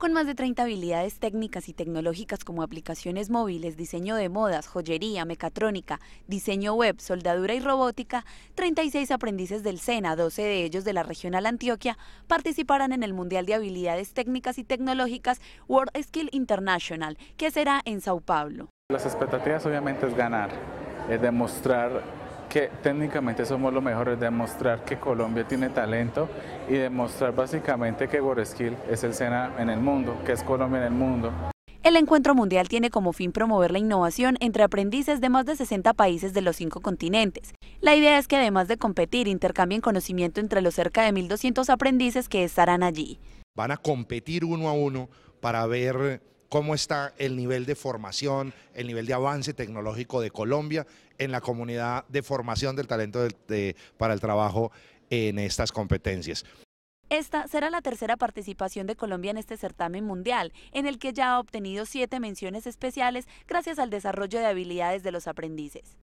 Con más de 30 habilidades técnicas y tecnológicas como aplicaciones móviles, diseño de modas, joyería, mecatrónica, diseño web, soldadura y robótica, 36 aprendices del SENA, 12 de ellos de la regional Antioquia, participarán en el Mundial de Habilidades Técnicas y Tecnológicas World Skill International, que será en Sao Paulo. Las expectativas obviamente es ganar, es demostrar que técnicamente somos los mejores, demostrar que Colombia tiene talento y demostrar básicamente que Guaresquil es el Sena en el mundo, que es Colombia en el mundo. El encuentro mundial tiene como fin promover la innovación entre aprendices de más de 60 países de los cinco continentes. La idea es que además de competir, intercambien conocimiento entre los cerca de 1.200 aprendices que estarán allí. Van a competir uno a uno para ver cómo está el nivel de formación, el nivel de avance tecnológico de Colombia en la comunidad de formación del talento para el trabajo en estas competencias. Esta será la tercera participación de Colombia en este certamen mundial, en el que ya ha obtenido siete menciones especiales gracias al desarrollo de habilidades de los aprendices.